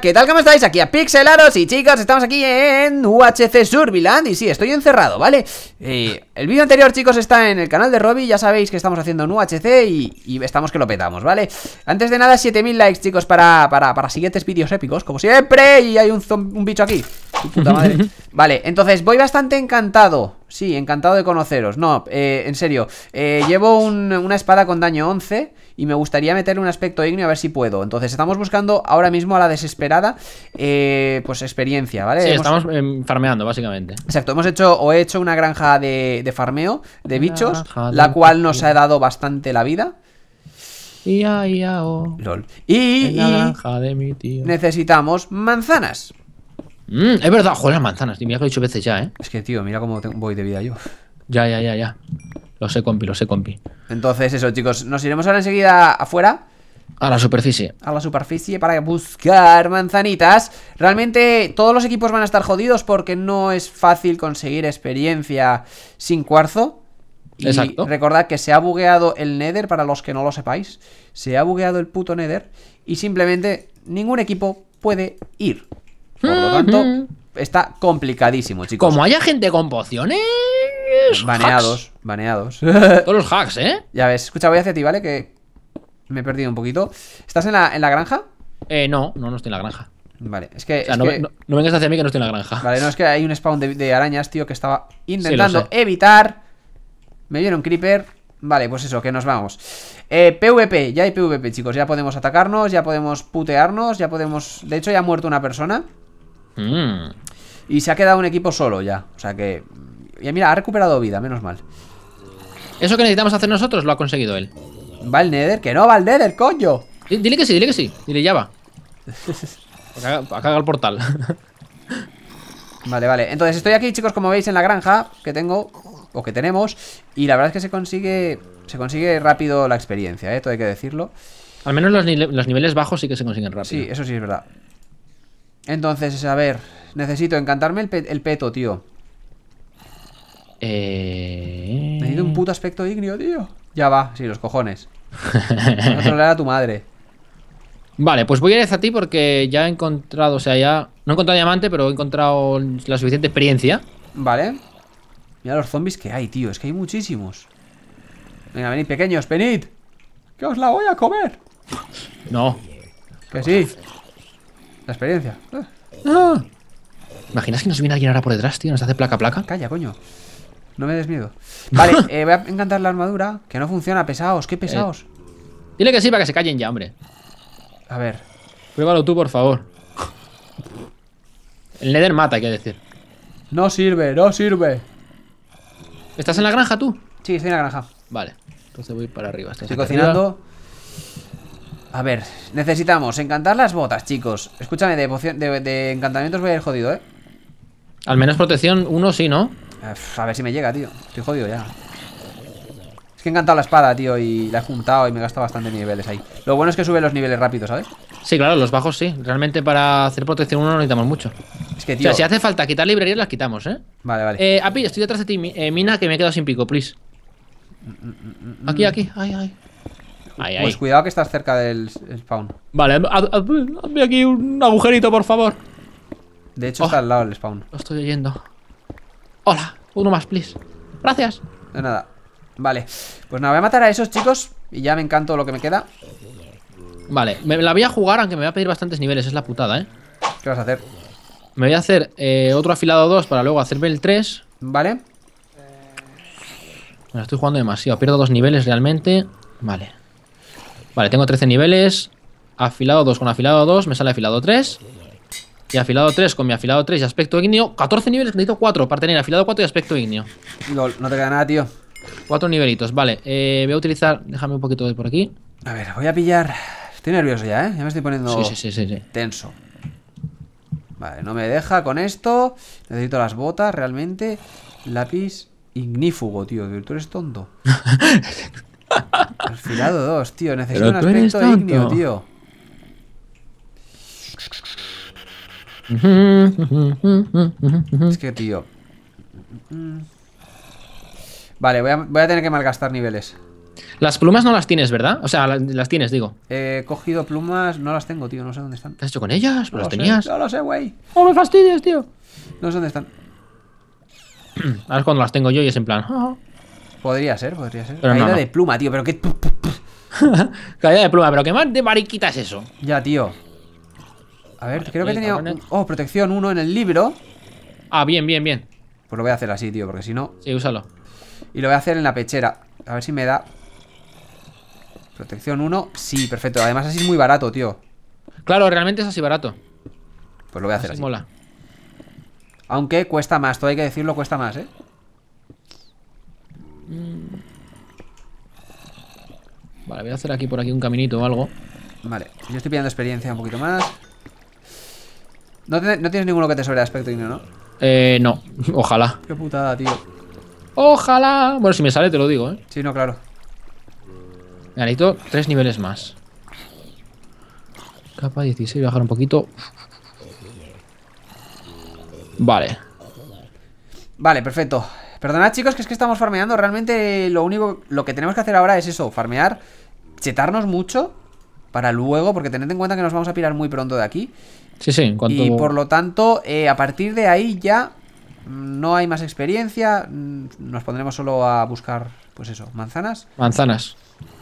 ¿qué tal? ¿Cómo estáis? Aquí a Pixelaros y chicos, estamos aquí en UHC Surbiland y sí, estoy encerrado, ¿vale? Eh, el vídeo anterior, chicos, está en el canal de Robby ya sabéis que estamos haciendo un UHC y, estamos que lo petamos, ¿vale? Antes de nada, 7000 likes, chicos, para, para, siguientes vídeos épicos, como siempre, y hay un, un bicho aquí, Vale, entonces, voy bastante encantado, sí, encantado de conoceros, no, eh, en serio, eh, llevo una espada con daño 11 y me gustaría meterle un aspecto ignio, a ver si puedo. Entonces estamos buscando ahora mismo a la desesperada eh, pues experiencia, ¿vale? Sí, estamos em, farmeando básicamente. Exacto, hemos hecho o he hecho una granja de, farmeo de bichos, la cual nos ha dado bastante la vida. Ia, ia, ah, oh. Y, necesitamos manzanas. Mm, es verdad, joder, las manzanas. Mira que lo he dicho veces ya, ¿eh? Es que, tío, mira cómo voy de vida yo. Ya, ya, ya, ya. Lo sé, compi, lo sé, compi. Entonces, eso, chicos, nos iremos ahora enseguida afuera. A la superficie. A la superficie para buscar manzanitas. Realmente todos los equipos van a estar jodidos porque no es fácil conseguir experiencia sin cuarzo. Y recordad que se ha bugueado el Nether, para los que no lo sepáis. Se ha bugueado el puto Nether y simplemente ningún equipo puede ir. Por lo tanto, Está complicadísimo, chicos. Como haya gente con pociones. Baneados, baneados. Todos los hacks, ¿eh? Ya ves, escucha, voy hacia ti, ¿vale? Que me he perdido un poquito. ¿Estás en la, granja? Eh, no, no, no estoy en la granja. Vale, es que. O sea, no, vengas hacia mí que no estoy en la granja. Vale, no, es que hay un spawn de, arañas, tío, que estaba intentando evitar. Me vieron un creeper. Vale, pues eso, que nos vamos. Eh, PvP, ya hay PvP, chicos. Ya podemos atacarnos, ya podemos putearnos, ya podemos. De hecho, ya ha muerto una persona. Mm. Y se ha quedado un equipo solo ya. O sea que. Ya mira, ha recuperado vida, menos mal. Eso que necesitamos hacer nosotros lo ha conseguido él. ¿Va el Nether? Que no va el Nether, coño. dile que sí, dile que sí. Dile, ya va. Ha cagado el portal. vale, vale. Entonces estoy aquí, chicos, como veis, en la granja que tengo. O que tenemos. Y la verdad es que se consigue. Se consigue rápido la experiencia, ¿eh? Todo hay que decirlo. Al menos los, los niveles bajos sí que se consiguen rápido. Sí, eso sí es verdad. Entonces, a ver, necesito encantarme el, peto, tío. Eh... Necesito un puto aspecto ignio, tío. Ya va, sí, los cojones. No a tu madre. Vale, pues voy a ir a ti porque ya he encontrado, o sea, ya... No he encontrado diamante, pero he encontrado la suficiente experiencia. Vale. Mira los zombies que hay, tío. Es que hay muchísimos. Venga, venid, pequeños, venid. Que os la voy a comer. No. Que sí. La experiencia. Ah. Ah. ¿Imaginas que nos viene alguien ahora por detrás, tío? Nos hace placa placa. Calla, coño. No me des miedo. Vale, eh, voy a encantar la armadura, que no funciona. Pesados, qué eh, pesados. tiene dile que sí para que se callen ya, hombre. A ver. Pruébalo tú, por favor. El Nether mata, hay que decir. No sirve, no sirve. ¿Estás en la granja tú? Sí, estoy en la granja. Vale, entonces voy para arriba. Estoy, cocinando. A ver, necesitamos encantar las botas, chicos. Escúchame, de, de, encantamientos voy a ir jodido, ¿eh? Al menos protección uno sí, ¿no? a ver si me llega, tío. Estoy jodido ya. Es que he encantado la espada, tío, y la he juntado y me gasta bastante niveles ahí. Lo bueno es que sube los niveles rápido, ¿sabes? Sí, claro, los bajos sí. Realmente para hacer protección uno no necesitamos mucho. Es que, tío... O sea, si hace falta quitar librerías, las quitamos, ¿eh? Vale, vale. Eh, Api, estoy detrás de ti, eh, Mina, que me he quedado sin pico, please. Mm, mm, mm, aquí, aquí. Ay, ay pues cuidado que estás cerca del spawn. Vale, hazme aquí un agujerito, por favor. De hecho, está oh. al lado del spawn. Lo estoy oyendo. Hola, uno más, please. Gracias. De nada. Vale, pues nada, voy a matar a esos chicos y ya me encanto lo que me queda. Vale, me la voy a jugar, aunque me va a pedir bastantes niveles, es la putada, ¿eh? ¿Qué vas a hacer? Me voy a hacer eh, otro afilado 2 para luego hacerme el 3. Vale. Me estoy jugando demasiado, pierdo dos niveles realmente. Vale. Vale, tengo 13 niveles. Afilado 2 con afilado 2, me sale afilado 3. Y afilado 3 con mi afilado 3 y aspecto ignio. 14 niveles, necesito 4 para tener afilado 4 y aspecto ignio. no te queda nada, tío. 4 nivelitos, vale. Eh, voy a utilizar. Déjame un poquito de por aquí. A ver, voy a pillar. Estoy nervioso ya, ¿eh? Ya me estoy poniendo tenso. Vale, no me deja con esto. Necesito las botas, realmente. Lápiz ignífugo, tío. Tú eres tonto. Perfilado 2, tío. Necesito un aspecto ignio, tío. es que, tío. Vale, voy a, tener que malgastar niveles. Las plumas no las tienes, ¿verdad? O sea, las, tienes, digo. He cogido plumas, no las tengo, tío. No sé dónde están. ¿Qué has hecho con ellas? no las tenías? no lo sé, güey. No me fastidies, tío. No sé dónde están. Ahora es cuando las tengo yo y es en plan. Ah, Podría ser, podría ser. Caída de pluma, tío, pero qué. Caída de pluma, pero qué más de mariquita es eso. Ya, tío. A ver, creo que tenía. Oh, protección 1 en el libro. Ah, bien, bien, bien. Pues lo voy a hacer así, tío, porque si no. Sí, úsalo. Y lo voy a hacer en la pechera. A ver si me da. Protección 1. Sí, perfecto. Además, así es muy barato, tío. Claro, realmente es así barato. Pues lo voy a hacer así. Mola. Aunque cuesta más, todo hay que decirlo, cuesta más, ¿eh? Vale, voy a hacer aquí por aquí un caminito o algo. Vale, yo estoy pidiendo experiencia un poquito más. No, tienes ninguno que te sobre aspecto ¿no? Eh, no, ojalá. Qué putada, tío. Ojalá. Bueno, si me sale te lo digo, ¿eh? Sí, no, claro. Me tres niveles más. Capa 16, bajar un poquito. Vale. Vale, perfecto. Perdonad, chicos, que es que estamos farmeando. Realmente lo único, lo que tenemos que hacer ahora es eso, farmear chetarnos mucho para luego, porque tened en cuenta que nos vamos a pirar muy pronto de aquí. Sí, sí, en cuanto... Y por lo tanto, eh, a partir de ahí ya no hay más experiencia, mm, nos pondremos solo a buscar, pues eso, manzanas. Manzanas.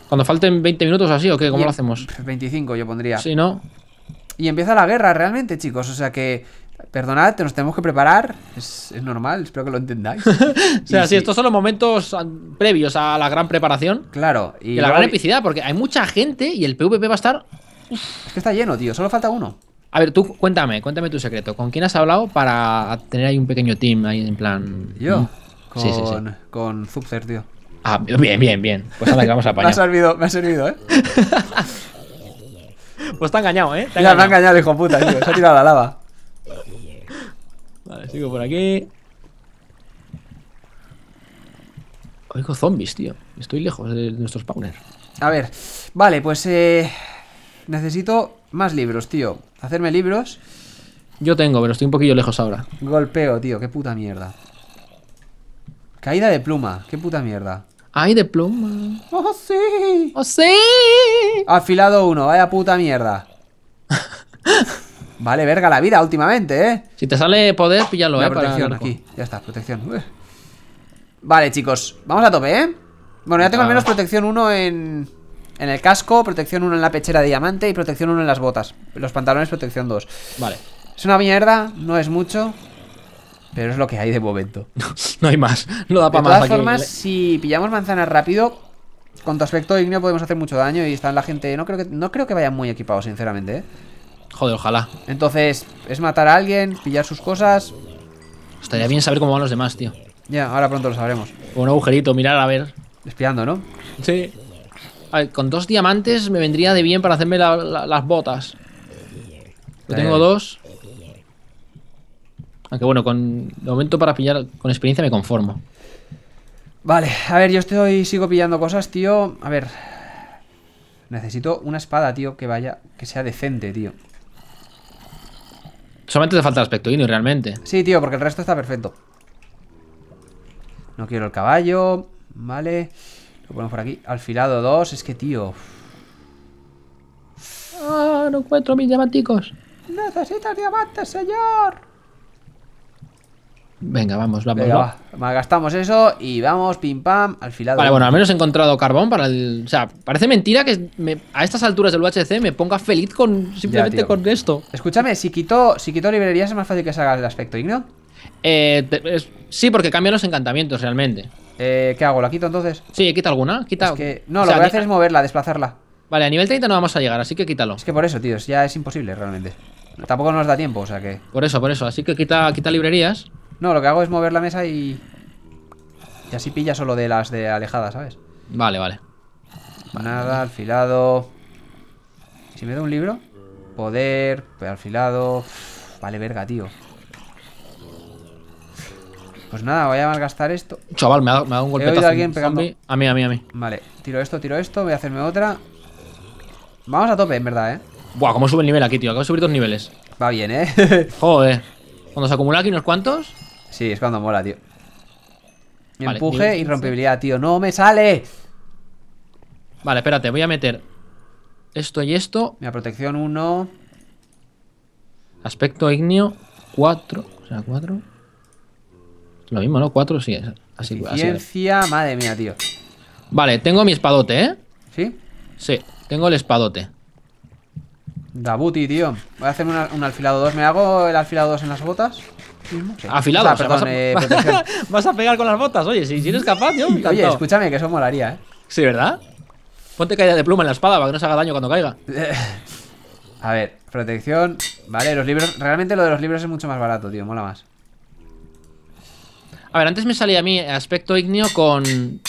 Cuando falten 20 minutos así o qué, ¿cómo lo em, hacemos? 25 yo pondría. Sí, ¿no? Y empieza la guerra realmente, chicos, o sea que Perdonad, nos tenemos que preparar. Es, normal, espero que lo entendáis. o sea, sí, estos son los momentos previos a la gran preparación. Claro. Y, la gran epicidad, porque hay mucha gente y el PvP va a estar. Es que está lleno, tío. Solo falta uno. A ver, tú cuéntame, cuéntame tu secreto. ¿Con quién has hablado para tener ahí un pequeño team ahí en plan. Yo. Con, mm. sí, sí, sí. con tío. Ah, bien, bien, bien. Pues ahora vamos a apañar. me ha servido, me ha servido, ¿eh? pues te engañado, ¿eh? Ya me ha engañado, hijo puta, tío. Se ha tirado la lava. Vale, sigo por aquí. Oigo zombies, tío. Estoy lejos de nuestro spawner. A ver, vale, pues eh, necesito más libros, tío. Hacerme libros. Yo tengo, pero estoy un poquillo lejos ahora. Golpeo, tío, qué puta mierda. Caída de pluma, qué puta mierda. Ay, de pluma. ¡Oh, sí! ¡Oh, sí! Afilado uno, vaya puta mierda. Vale, verga la vida últimamente, ¿eh? Si te sale poder, píllalo, ¿eh? protección aquí. Ya está, protección. Vale, chicos. Vamos a tope, ¿eh? Bueno, ya tengo al menos protección 1 en, en el casco, protección 1 en la pechera de diamante y protección 1 en las botas. Los pantalones, protección 2. Vale. Es una mierda, no es mucho. Pero es lo que hay de momento. no hay más. No da para más. De todas formas, si pillamos manzanas rápido, con tu aspecto igneo podemos hacer mucho daño y está la gente. No creo que, no creo que vayan muy equipado sinceramente, ¿eh? Joder, ojalá. Entonces, es matar a alguien, pillar sus cosas. Estaría bien saber cómo van los demás, tío. Ya, ahora pronto lo sabremos. un agujerito, mirar a ver. Espiando, ¿no? Sí. A ver, con dos diamantes me vendría de bien para hacerme las botas. Yo tengo dos. Aunque bueno, con de momento para pillar, con experiencia me conformo. Vale, a ver, yo estoy, sigo pillando cosas, tío. A ver. Necesito una espada, tío, que vaya, que sea decente, tío. Solamente te falta el aspecto Ino realmente. Sí, tío, porque el resto está perfecto. No quiero el caballo. Vale. Lo ponemos por aquí. Alfilado 2. Es que, tío. Ah, no encuentro mis diamanticos. Necesitas diamantes, señor. Venga, vamos, vamos. Gastamos eso y vamos, pim pam, al Vale, bueno, al menos he encontrado carbón para el. O sea, parece mentira que a estas alturas del UHC me ponga feliz con simplemente con esto. Escúchame, si quito si librerías es más fácil que salga el aspecto igno. Eh, sí, porque cambian los encantamientos realmente. Eh, ¿Qué hago? ¿La quito entonces? Sí, quita alguna. Quita... que... No, lo que voy a hacer es moverla, desplazarla. Vale, a nivel 30 no vamos a llegar, así que quítalo. Es que por eso, tíos, ya es imposible realmente. Tampoco nos da tiempo, o sea que. Por eso, por eso. Así que quita, quita librerías. No, lo que hago es mover la mesa y... Y así pilla solo de las de alejadas, ¿sabes? Vale, vale. Nada, alfilado. ¿Si me da un libro? Poder, alfilado. Vale, verga, tío. Pues nada, voy a malgastar esto. Chaval, me ha, dado un golpe a alguien pegando. A mí, a mí, a mí. Vale, tiro esto, tiro esto, voy a hacerme otra. Vamos a tope, en verdad, eh. Buah, cómo sube el nivel aquí, tío. Acabo de subir dos niveles. Va bien, eh. Joder. Cuando se acumula aquí unos cuantos. Sí, es cuando mola, tío. Empuje y rompibilidad, tío. ¡No me sale! Vale, espérate, voy a meter esto y esto. Mira, protección 1. Aspecto ignio 4. O sea, 4. Lo mismo, ¿no? 4 sí es. Así, Ciencia, así madre mía, tío. Vale, tengo mi espadote, ¿eh? ¿Sí? Sí, tengo el espadote. Dabuti, tío. Voy a hacerme un, un alfilado 2. ¿Me hago el alfilado 2 en las botas? Afilado, vas, a, pegar con las botas, oye, si, si eres capaz, yo. Oye, escúchame, que eso molaría, ¿eh? Sí, ¿verdad? Ponte caída de pluma en la espada para que no se haga daño cuando caiga. a ver, protección. Vale, los libros. Realmente lo de los libros es mucho más barato, tío, mola más. A ver, antes me salía a mí aspecto ignio con.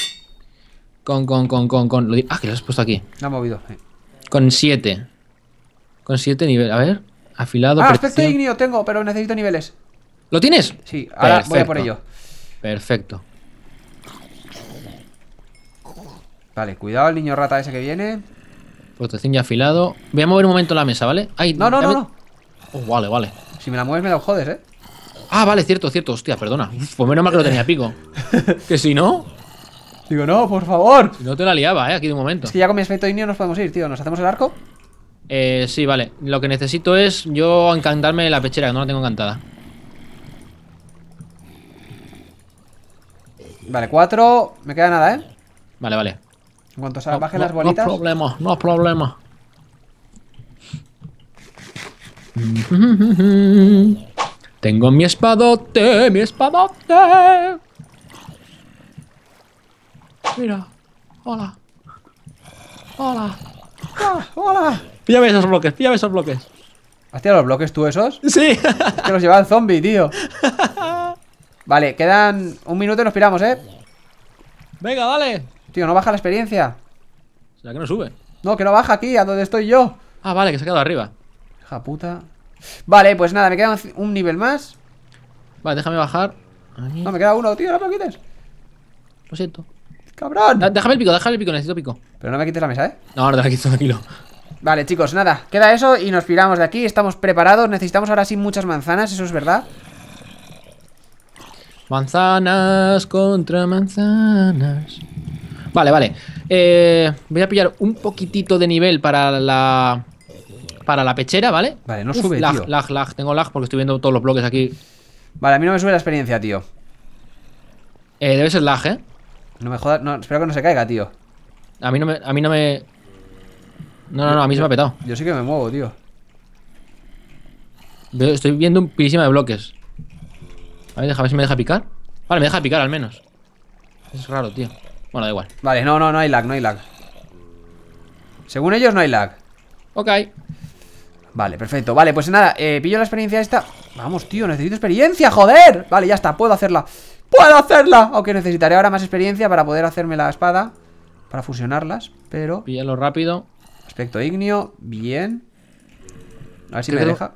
Con, con, con, con, Ah, que lo has puesto aquí. Lo ha movido. Con 7. Con 7 niveles. A ver, afilado. Ah, aspecto ignio tengo, pero necesito niveles. ¿Lo tienes? Sí, ahora voy a por ello. Perfecto. Vale, cuidado el niño rata ese que viene. Protección ya afilado. Voy a mover un momento la mesa, ¿vale? no, no, no, Oh, vale, vale. Si me la mueves me la jodes, ¿eh? Ah, vale, cierto, cierto. Hostia, perdona. Pues menos mal que lo tenía pico. que si no... Digo, no, por favor. Si no te la liaba, ¿eh? Aquí de un momento. Si ya con mi aspecto niño nos podemos ir, tío. ¿Nos hacemos el arco? Eh, sí, vale. Lo que necesito es yo encantarme la pechera, que no la tengo encantada. Vale, cuatro. Me queda nada, ¿eh? Vale, vale. En cuanto se bajen las bolitas. No hay problema, no hay problema. Tengo mi espadote, mi espadote. Mira, hola. Hola. Ah, hola. Píllame esos bloques, píllame esos bloques. ¿Has tirado los bloques tú esos? Sí. que los el zombie, tío. Vale, quedan un minuto y nos piramos, ¿eh? Venga, dale. Tío, no baja la experiencia. ¿Será que no sube? No, que no baja aquí, a donde estoy yo. Ah, vale, que se ha quedado arriba. Hija puta. Vale, pues nada, me queda un nivel más. Vale, déjame bajar. No, me queda uno, tío, no me lo quites. Lo siento. ¡Cabrón! déjame el pico, déjame el pico, necesito pico. Pero no me quites la mesa, ¿eh? No, no te la quito, tranquilo. Vale, chicos, nada, queda eso y nos piramos de aquí, estamos preparados, necesitamos ahora sí muchas manzanas, eso es verdad. Manzanas contra manzanas. Vale, vale. Eh, voy a pillar un poquitito de nivel para la... Para la pechera, ¿vale? Vale, no sube, lag, Lag, lag, Tengo lag porque estoy viendo todos los bloques aquí. Vale, a mí no me sube la experiencia, tío. Eh, debe ser lag, ¿eh? No me jodas. No, espero que no se caiga, tío. A mí no me... A mí no me... No, no, a mí se me ha petado. Yo sí que me muevo, tío. Estoy viendo un pirísima de bloques. A ver, ver si me deja picar. Vale, me deja picar al menos. Es raro, tío. Bueno, da igual. Vale, no, no, no hay lag, no hay lag. Según ellos, no hay lag. Ok. Vale, perfecto. Vale, pues nada, eh, pillo la experiencia esta. Vamos, tío, necesito experiencia, joder. Vale, ya está, puedo hacerla. ¡Puedo hacerla! Aunque necesitaré ahora más experiencia para poder hacerme la espada. Para fusionarlas, pero... Píllalo rápido. Aspecto ignio, bien. A ver si me deja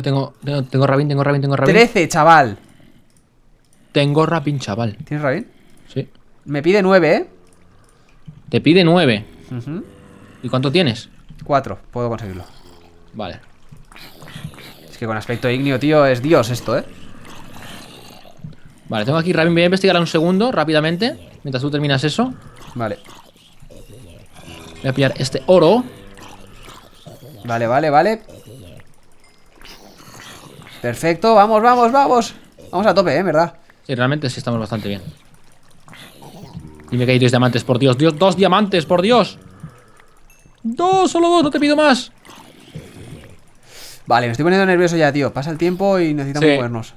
tengo. Tengo, tengo Rabin, tengo Rabin, tengo Rabin. 13, chaval. Tengo Rabin, chaval. ¿Tienes Rabin? Sí. Me pide 9, ¿eh? Te pide 9. ¿Y cuánto tienes? 4, puedo conseguirlo. Vale. Es que con aspecto ignio, tío, es Dios esto, ¿eh? Vale, tengo aquí Rabin. Voy a investigar un segundo, rápidamente. Mientras tú terminas eso. Vale. Voy a pillar este oro. Vale, vale, vale. Perfecto, vamos, vamos, vamos. Vamos a tope, ¿eh? verdad. Sí, realmente sí estamos bastante bien. Y me hay dos diamantes, por Dios. Dios, dos diamantes, por Dios. Dos, solo dos, no te pido más. Vale, me estoy poniendo nervioso ya, tío. Pasa el tiempo y necesitamos movernos.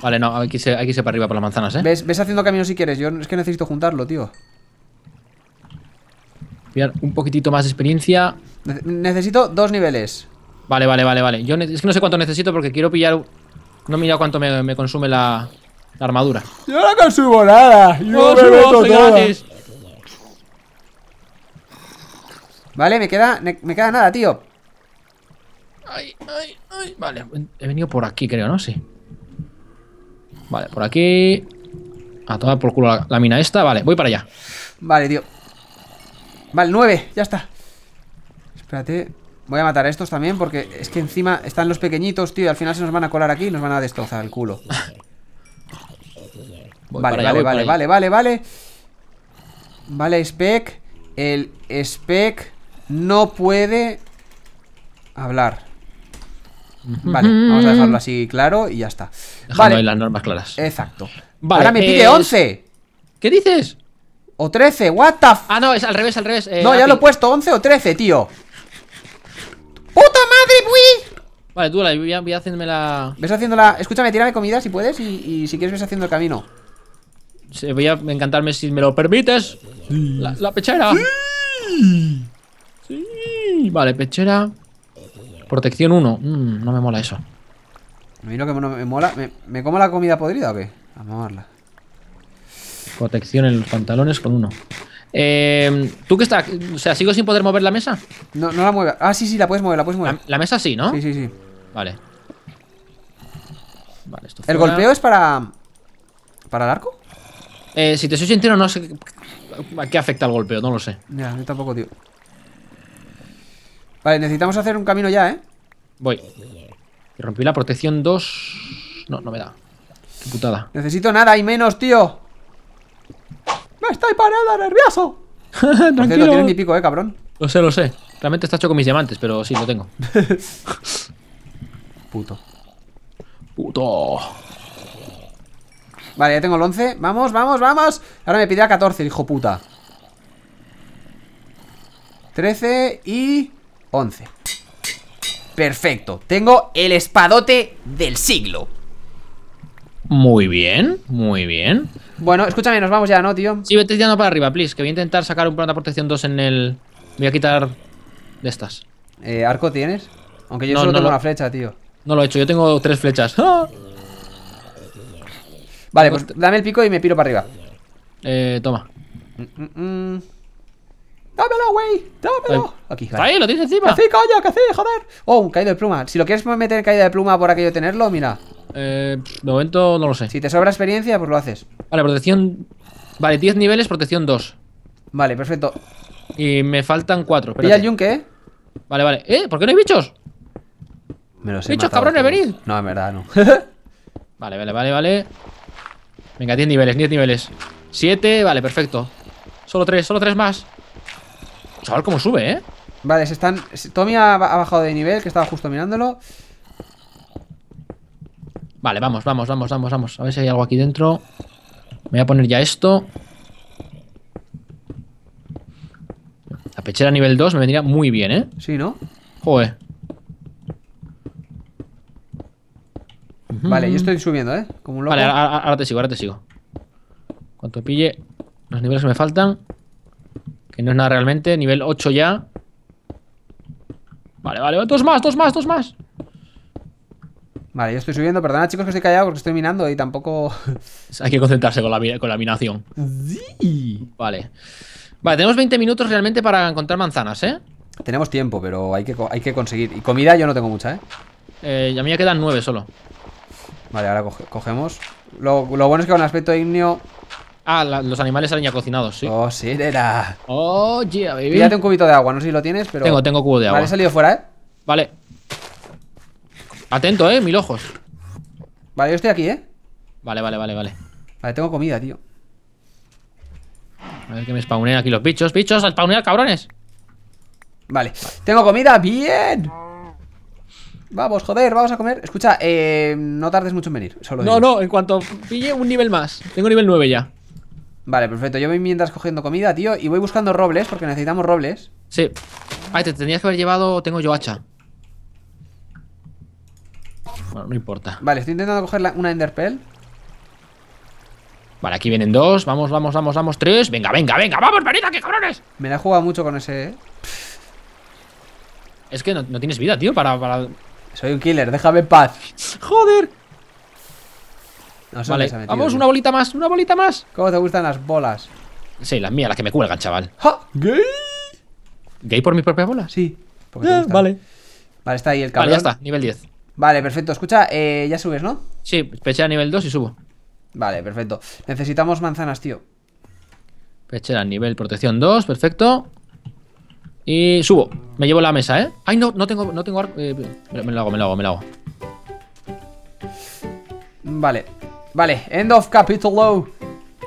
Vale, no, hay que, irse, para arriba, por las manzanas, ¿eh? ¿Ves, haciendo camino si quieres. Yo es que necesito juntarlo, tío. un poquitito más de experiencia. necesito dos niveles. Vale, vale, vale, vale. Yo es que no sé cuánto necesito porque quiero pillar... No he mirado cuánto me, consume la, armadura. Yo no consumo nada. Yo no, me meto gratis. Vale, me queda, me queda nada, tío. Ay, ay, ay. Vale, he venido por aquí, creo, ¿no? Sí. Vale, por aquí. A tomar por culo la, mina esta. Vale, voy para allá. Vale, tío. Vale, nueve, ya está. Espérate. Voy a matar a estos también porque es que encima están los pequeñitos, tío. Y al final se nos van a colar aquí y nos van a destrozar el culo. vale, vale, vale, vale, vale, vale. Vale, Spec. El Spec no puede hablar. Vale, vamos a dejarlo así claro y ya está. vale. las normas claras. Exacto. Vale, Ahora me eh, pide 11. ¿Qué dices? O 13, what the Ah, no, es al revés, al revés. Eh, no, ya lo he puesto 11 o 13, tío. ¡Puta madre, güey! Vale, tú la voy a, hacerme la. Ves haciéndola. Escúchame, tírame comida si puedes y, si quieres ves haciendo el camino. voy a encantarme si me lo permites. La, pechera. Vale, pechera. Protección 1. Mm, no me mola eso. A mí que me mola. ¿Me, como la comida podrida o qué? A mamarla. Protección en los pantalones con uno. Eh, ¿Tú qué estás? O sea, ¿sigo sin poder mover la mesa? No, no la muevas. Ah, sí, sí, la puedes mover, la puedes mover. La, mesa sí, ¿no? Sí, sí, sí. Vale. Vale, esto fuera. ¿El golpeo es para. para el arco? Eh, si te soy sincero, no sé a qué afecta el golpeo, no lo sé. Ya, yo tampoco, tío. Vale, necesitamos hacer un camino ya, ¿eh? Voy. Rompí la protección 2. No, no me da. Qué putada. Necesito nada y menos, tío estoy parada nervioso. Tranquilo. eh, cabrón. Lo sé, lo sé. Realmente está hecho con mis diamantes, pero sí, lo tengo. Puto. Puto. Vale, ya tengo el 11. Vamos, vamos, vamos. Ahora me pide a 14, hijo puta. 13 y 11. Perfecto. Tengo el espadote del siglo. Muy bien, muy bien. Bueno, escúchame, nos vamos ya, ¿no, tío? Sí, vete no para arriba, please. Que voy a intentar sacar un plan de protección 2 en el. Voy a quitar de estas. Eh, ¿Arco tienes? Aunque yo solo tengo una flecha, tío. No lo he hecho, yo tengo tres flechas. ¡Ah! Vale, pues dame el pico y me piro para arriba. Eh, toma. Mm, mm, mm. Dámelo, güey. Dámelo. Aquí, Ahí, lo tienes encima. ¡Qué sí, coño, qué joder. Oh, un caído de pluma. Si lo quieres meter caída de pluma por aquello tenerlo, mira. Eh, de momento no lo sé. Si te sobra experiencia, pues lo haces. Vale, protección. Vale, 10 niveles, protección 2. Vale, perfecto. Y me faltan 4. ¿Y el yunque, eh? Vale, vale. ¿Eh? ¿Por qué no hay bichos? Me los he ¡Bichos, cabrones, venid! No, en verdad, no. vale, vale, vale, vale. Venga, 10 niveles, 10 niveles. 7, vale, perfecto. Solo 3, solo 3 más. Chaval, cómo sube, ¿eh? Vale, se están... Tommy ha bajado de nivel, que estaba justo mirándolo. Vale, vamos, vamos, vamos, vamos, vamos. A ver si hay algo aquí dentro. Me voy a poner ya esto. La pechera nivel 2 me vendría muy bien, ¿eh? Sí, ¿no? Joder. Vale, yo estoy subiendo, ¿eh? Como un loco. Vale, ahora, te sigo, ahora te sigo. Cuanto pille los niveles que me faltan. Que no es nada realmente. Nivel 8 ya. Vale, vale, dos más, dos más, dos más. Vale, yo estoy subiendo. Perdona, chicos, que estoy callado porque estoy minando y tampoco. Hay que concentrarse con la, con la minación. Vale. Vale, tenemos 20 minutos realmente para encontrar manzanas, ¿eh? Tenemos tiempo, pero hay que, hay que conseguir. Y comida yo no tengo mucha, ¿eh? eh a mí me quedan 9 solo. Vale, ahora cogemos. Lo, bueno es que con aspecto ignio. Ah, los animales salen ya cocinados, sí. Oh, sí, era. Oh, yeah, baby. un cubito de agua, no sé si lo tienes, pero. Tengo, tengo cubo de agua. Vale, he salido fuera, ¿eh? Vale. Atento, eh, mil ojos. Vale, yo estoy aquí, eh. Vale, vale, vale, vale. Vale, tengo comida, tío. A ver que me spawnen aquí los bichos. Bichos, a spawnear, cabrones. Vale, tengo comida, bien. Vamos, joder, vamos a comer. Escucha, eh, no tardes mucho en venir. Solo no, no, en cuanto pille un nivel más. Tengo nivel 9 ya. Vale, perfecto. Yo voy mientras cogiendo comida, tío. Y voy buscando robles, porque necesitamos robles. Sí. Ay, ah, te tendrías que haber llevado. Tengo yo hacha no importa. Vale, estoy intentando coger una Enderpearl. Vale, aquí vienen dos. Vamos, vamos, vamos, vamos. Tres. Venga, venga, venga. Vamos, venid aquí, cabrones. Me la he jugado mucho con ese. Eh. Es que no, tienes vida, tío, para, para... Soy un killer, déjame en paz. Joder. vamos, una bolita más, una bolita más. ¿Cómo te gustan las bolas? Sí, las mías, las que me cuelgan, chaval. ¿Gay? ¿Gay por mi propia bola? Sí. Ah, vale. Vale, está ahí el cabrón. Vale, ya está, nivel 10. Vale, perfecto. Escucha, eh, ya subes, ¿no? Sí, pechera nivel 2 y subo. Vale, perfecto. Necesitamos manzanas, tío. Pechera nivel protección 2, perfecto. Y subo. Me llevo la mesa, ¿eh? Ay, no, no tengo, no tengo arco. Eh, me lo hago, me lo hago, me lo hago. Vale. Vale, end of capítulo.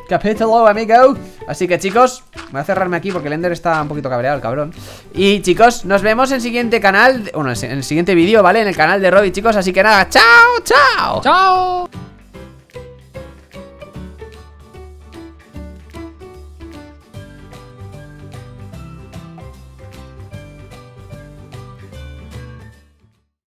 Capítulo, amigo. Así que, chicos, voy a cerrarme aquí porque el Ender está un poquito cabreado, el cabrón. Y, chicos, nos vemos en el siguiente canal. Bueno, en el siguiente vídeo, ¿vale? En el canal de Robby, chicos. Así que nada, chao, chao. Chao.